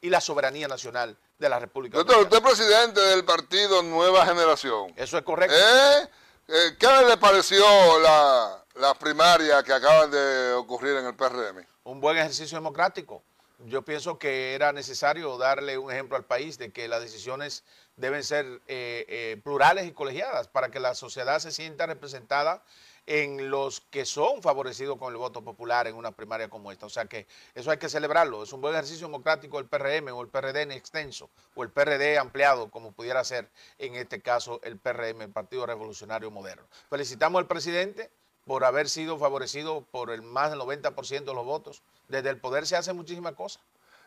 y la soberanía nacional de la República Doctor, usted es presidente del partido Nueva Generación. Eso es correcto. ¿Eh? Eh, ¿Qué le pareció la, primaria que acaban de ocurrir en el PRM? Un buen ejercicio democrático. Yo pienso que era necesario darle un ejemplo al país de que las decisiones deben ser eh, plurales y colegiadas para que la sociedad se sienta representada en los que son favorecidos con el voto popular en una primaria como esta. O sea que eso hay que celebrarlo. Es un buen ejercicio democrático el PRM o el PRD en extenso o el PRD ampliado, como pudiera ser en este caso el PRM, el Partido Revolucionario Moderno. Felicitamos al presidente por haber sido favorecido por el más del 90% de los votos. Desde el poder se hace muchísimas cosas.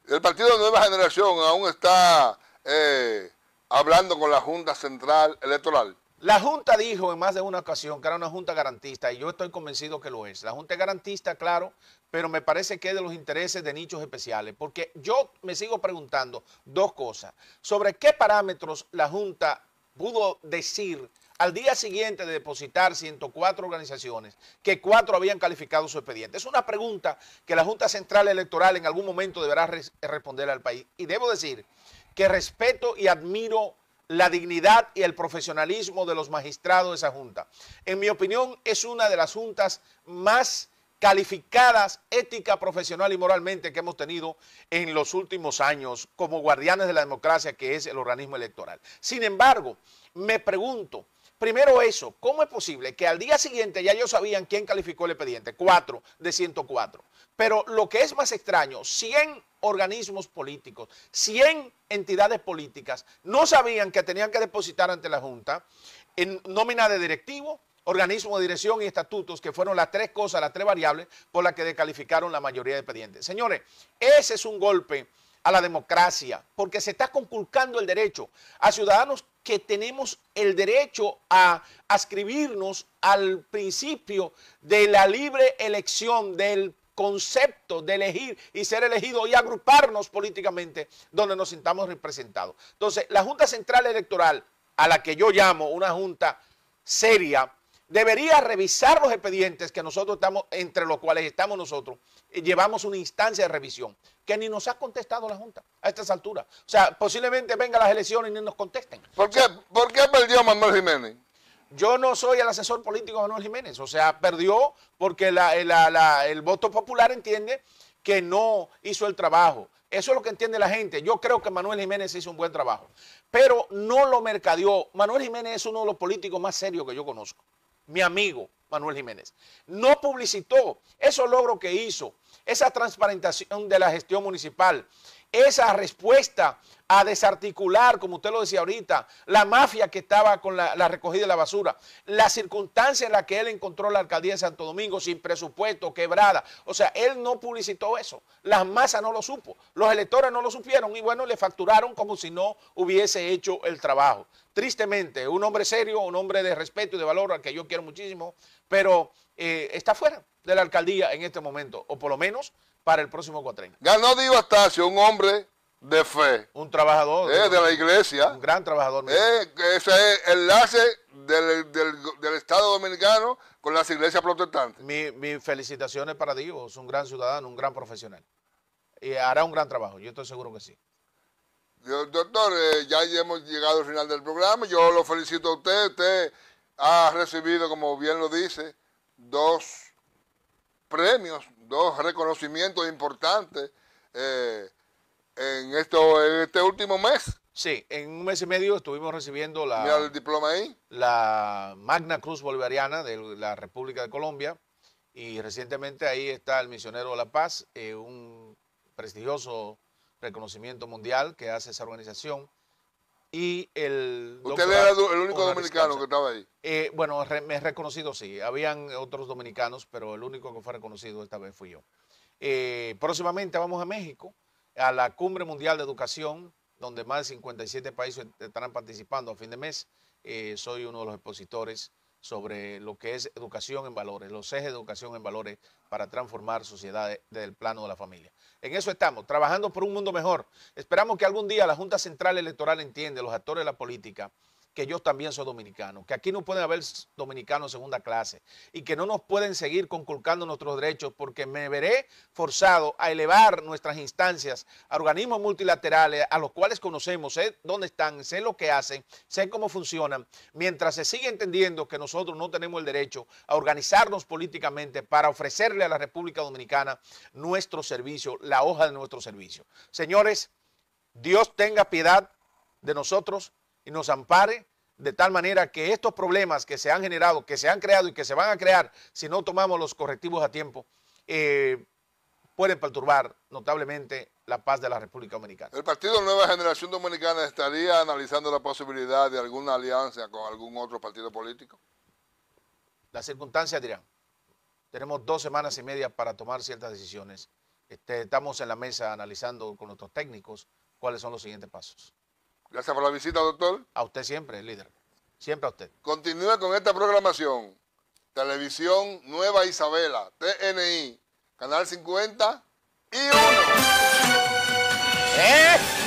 El Partido de Nueva Generación aún está eh, hablando con la Junta Central Electoral la Junta dijo en más de una ocasión que era una Junta garantista y yo estoy convencido que lo es. La Junta es garantista, claro, pero me parece que es de los intereses de nichos especiales, porque yo me sigo preguntando dos cosas. Sobre qué parámetros la Junta pudo decir al día siguiente de depositar 104 organizaciones, que cuatro habían calificado su expediente. Es una pregunta que la Junta Central Electoral en algún momento deberá responderle responder al país. Y debo decir que respeto y admiro la dignidad y el profesionalismo de los magistrados de esa junta. En mi opinión, es una de las juntas más calificadas ética, profesional y moralmente que hemos tenido en los últimos años como guardianes de la democracia, que es el organismo electoral. Sin embargo, me pregunto, Primero eso, ¿cómo es posible que al día siguiente ya ellos sabían quién calificó el expediente? Cuatro de 104. Pero lo que es más extraño, 100 organismos políticos, 100 entidades políticas no sabían que tenían que depositar ante la Junta en nómina de directivo, organismo de dirección y estatutos, que fueron las tres cosas, las tres variables por las que descalificaron la mayoría de expedientes. Señores, ese es un golpe a la democracia, porque se está conculcando el derecho a ciudadanos que tenemos el derecho a ascribirnos al principio de la libre elección, del concepto de elegir y ser elegido y agruparnos políticamente donde nos sintamos representados. Entonces, la Junta Central Electoral, a la que yo llamo una junta seria, debería revisar los expedientes que nosotros estamos, entre los cuales estamos nosotros, llevamos una instancia de revisión, que ni nos ha contestado la Junta a estas alturas. O sea, posiblemente vengan las elecciones y ni nos contesten. ¿Por qué, perdió Manuel Jiménez? Yo no soy el asesor político de Manuel Jiménez, o sea, perdió porque el voto popular entiende que no hizo el trabajo. Eso es lo que entiende la gente. Yo creo que Manuel Jiménez hizo un buen trabajo, pero no lo mercadeó. Manuel Jiménez es uno de los políticos más serios que yo conozco mi amigo Manuel Jiménez. No publicitó esos logros que hizo, esa transparentación de la gestión municipal, esa respuesta a desarticular, como usted lo decía ahorita, la mafia que estaba con la, recogida de la basura, la circunstancia en la que él encontró la alcaldía de Santo Domingo sin presupuesto, quebrada. O sea, él no publicitó eso, las masas no lo supo, los electores no lo supieron y bueno, le facturaron como si no hubiese hecho el trabajo. Tristemente, un hombre serio, un hombre de respeto y de valor al que yo quiero muchísimo, pero eh, está fuera de la alcaldía en este momento, o por lo menos para el próximo cuatrenio. Ganó diva Astacio, un hombre de fe. Un trabajador. Eh, de, la iglesia. Un gran trabajador. Eh, ese es el enlace del, Estado Dominicano con las iglesias protestantes. Mi, mis felicitaciones para diva es un gran ciudadano, un gran profesional. Y hará un gran trabajo, yo estoy seguro que sí. Doctor, eh, ya hemos llegado al final del programa. Yo lo felicito a usted. Usted ha recibido, como bien lo dice, dos premios, dos reconocimientos importantes eh, en, esto, este último mes. Sí, en un mes y medio estuvimos recibiendo la, Mira el diploma ahí. la Magna Cruz Bolivariana de la República de Colombia y recientemente ahí está el Misionero de la Paz, eh, un prestigioso reconocimiento mundial que hace esa organización y el... ¿Usted era el único dominicano que estaba ahí? Eh, bueno, me he reconocido, sí. Habían otros dominicanos, pero el único que fue reconocido esta vez fui yo. Eh, próximamente vamos a México, a la Cumbre Mundial de Educación, donde más de 57 países estarán participando a fin de mes. Eh, soy uno de los expositores sobre lo que es educación en valores, los ejes de educación en valores para transformar sociedades desde el plano de la familia. En eso estamos, trabajando por un mundo mejor. Esperamos que algún día la Junta Central Electoral entienda, los actores de la política, que yo también soy dominicano, que aquí no pueden haber dominicanos segunda clase y que no nos pueden seguir conculcando nuestros derechos porque me veré forzado a elevar nuestras instancias a organismos multilaterales a los cuales conocemos, sé dónde están, sé lo que hacen, sé cómo funcionan, mientras se sigue entendiendo que nosotros no tenemos el derecho a organizarnos políticamente para ofrecerle a la República Dominicana nuestro servicio, la hoja de nuestro servicio. Señores, Dios tenga piedad de nosotros y nos ampare de tal manera que estos problemas que se han generado, que se han creado y que se van a crear si no tomamos los correctivos a tiempo, eh, pueden perturbar notablemente la paz de la República Dominicana. El Partido Nueva Generación Dominicana estaría analizando la posibilidad de alguna alianza con algún otro partido político. Las circunstancias dirán. Tenemos dos semanas y media para tomar ciertas decisiones. Este, estamos en la mesa analizando con nuestros técnicos cuáles son los siguientes pasos. Gracias por la visita, doctor. A usted siempre, líder. Siempre a usted. Continúe con esta programación. Televisión Nueva Isabela, TNI, Canal 50 y 1. ¿Eh?